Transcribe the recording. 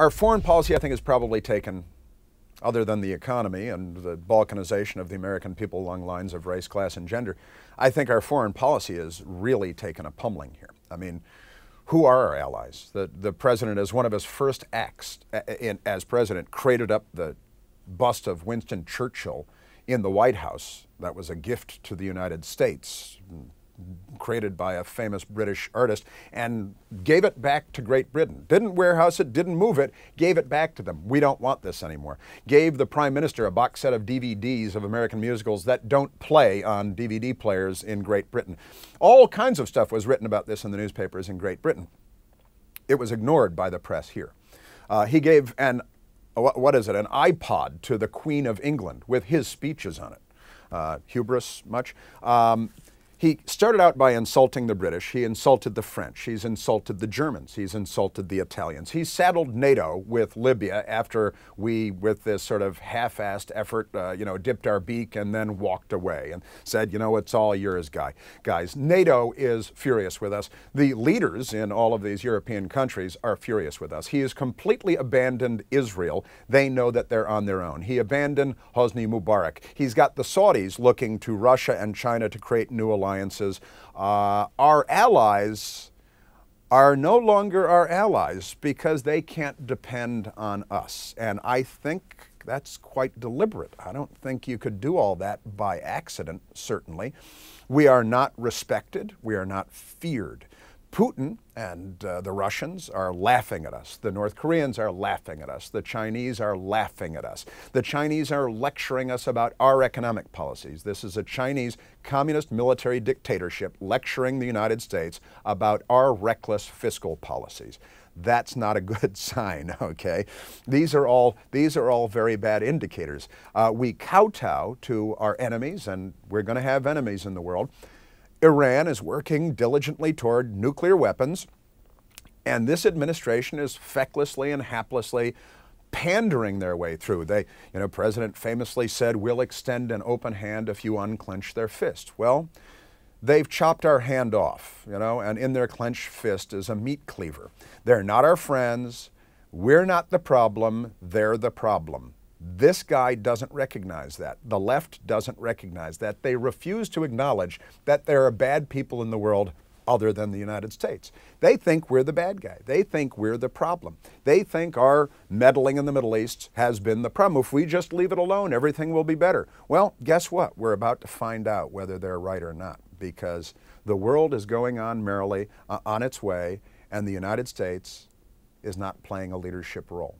Our foreign policy, I think, has probably taken, other than the economy and the balkanization of the American people along lines of race, class, and gender, I think our foreign policy has really taken a pummeling here. I mean, who are our allies? The, the president, as one of his first acts in, as president, crated up the bust of Winston Churchill in the White House. That was a gift to the United States created by a famous British artist, and gave it back to Great Britain. Didn't warehouse it, didn't move it, gave it back to them. We don't want this anymore. Gave the Prime Minister a box set of DVDs of American musicals that don't play on DVD players in Great Britain. All kinds of stuff was written about this in the newspapers in Great Britain. It was ignored by the press here. Uh, he gave an what is it, an iPod to the Queen of England with his speeches on it. Uh, hubris much. Um, he started out by insulting the British. He insulted the French. He's insulted the Germans. He's insulted the Italians. He saddled NATO with Libya after we, with this sort of half-assed effort, uh, you know, dipped our beak and then walked away and said, you know, it's all yours, guy. Guys, NATO is furious with us. The leaders in all of these European countries are furious with us. He has completely abandoned Israel. They know that they're on their own. He abandoned Hosni Mubarak. He's got the Saudis looking to Russia and China to create new alliances alliances, uh, our allies are no longer our allies because they can't depend on us. And I think that's quite deliberate. I don't think you could do all that by accident, certainly. We are not respected, we are not feared. Putin and uh, the Russians are laughing at us. The North Koreans are laughing at us. The Chinese are laughing at us. The Chinese are lecturing us about our economic policies. This is a Chinese communist military dictatorship lecturing the United States about our reckless fiscal policies. That's not a good sign, okay? These are all, these are all very bad indicators. Uh, we kowtow to our enemies, and we're going to have enemies in the world. Iran is working diligently toward nuclear weapons, and this administration is fecklessly and haplessly pandering their way through. They, you know, President famously said, "We'll extend an open hand if you unclench their fist." Well, they've chopped our hand off, you know, and in their clenched fist is a meat cleaver. They're not our friends. We're not the problem. They're the problem. This guy doesn't recognize that. The left doesn't recognize that. They refuse to acknowledge that there are bad people in the world other than the United States. They think we're the bad guy. They think we're the problem. They think our meddling in the Middle East has been the problem. If we just leave it alone, everything will be better. Well, guess what? We're about to find out whether they're right or not because the world is going on merrily uh, on its way, and the United States is not playing a leadership role.